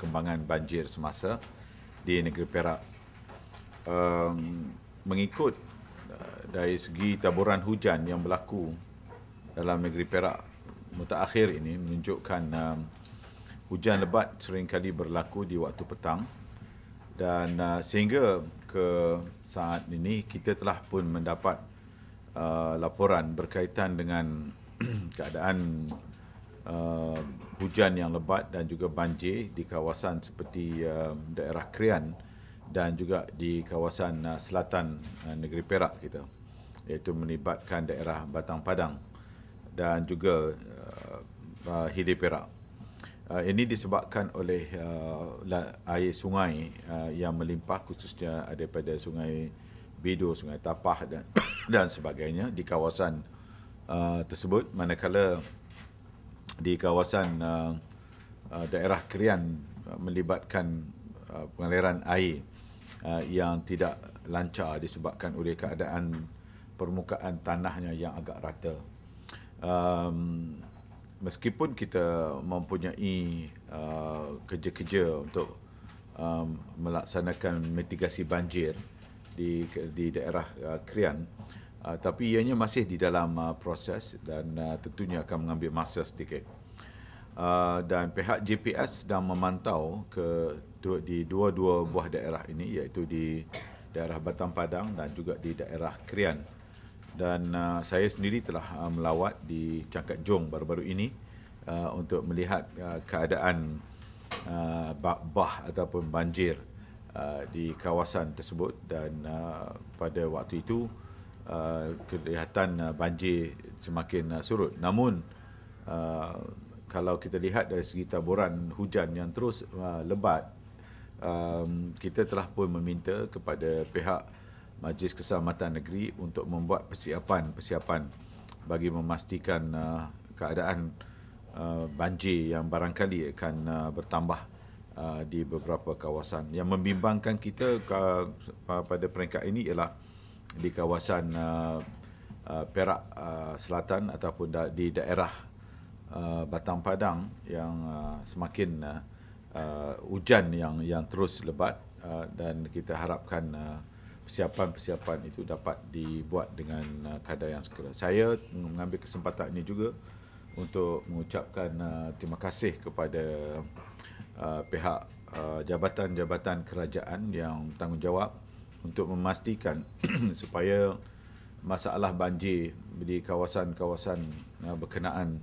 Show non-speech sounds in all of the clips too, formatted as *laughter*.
perkembangan banjir semasa di negeri Perak. Um, mengikut eh, dari segi taburan hujan yang berlaku dalam negeri Perak mutakhir ini menunjukkan um, hujan lebat seringkali berlaku di waktu petang dan uh, sehingga ke saat ini kita telah pun mendapat uh, laporan berkaitan dengan *clears throat* keadaan uh, hujan yang lebat dan juga banjir di kawasan seperti um, daerah Krian dan juga di kawasan uh, selatan uh, negeri Perak kita iaitu melibatkan daerah Batang Padang dan juga uh, uh Hilir Perak. ini disebabkan oleh air sungai yang melimpah khususnya daripada sungai Bido, sungai Tapah dan *coughs* dan sebagainya di kawasan uh, tersebut manakala di kawasan uh, uh, daerah Krian uh, melibatkan uh, pengaliran air uh, yang tidak lancar disebabkan oleh keadaan permukaan tanahnya yang agak rata. Um, meskipun kita mempunyai uh, kerja-kerja untuk um, melaksanakan mitigasi banjir di, di daerah uh, Krian, uh, uh, tapi ianya masih di dalam uh, proses dan uh, tentunya akan mengambil masa sedikit. Uh, dan pihak JPS sedang memantau ke di dua-dua buah daerah ini iaitu di daerah Batam Padang dan juga di daerah Krian. Dan uh, saya sendiri telah uh, melawat di Cangkat Jong baru-baru ini uh, untuk melihat uh, keadaan uh, bah ataupun banjir uh, di kawasan tersebut dan uh, pada waktu itu Uh, kelihatan uh, banjir semakin uh, surut. Namun kalau kita lihat dari segi taburan hujan yang terus lebat, um, kita telah pun meminta kepada pihak Majlis Keselamatan Negeri untuk membuat persiapan-persiapan bagi memastikan keadaan banjir yang barangkali akan bertambah di beberapa kawasan. Yang membimbangkan kita pada peringkat ini ialah di kawasan uh, uh, Perak uh, Selatan ataupun da- di daerah uh, Batang Padang yang uh, semakin uh, uh, hujan yang yang terus lebat uh, dan kita harapkan uh, persiapan-persiapan itu dapat dibuat dengan uh, kadar yang segera. Saya mengambil kesempatan ini juga untuk mengucapkan uh, terima kasih kepada uh, pihak uh, jabatan-jabatan kerajaan yang bertanggungjawab untuk memastikan *clears throat* supaya masalah banjir di kawasan-kawasan uh, berkenaan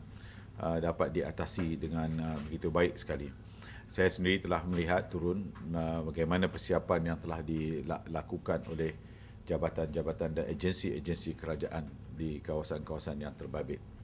uh, dapat diatasi dengan uh, begitu baik sekali. Saya sendiri telah melihat turun uh, bagaimana persiapan yang telah dilakukan oleh jabatan-jabatan dan agensi-agensi kerajaan di kawasan-kawasan yang terbabit.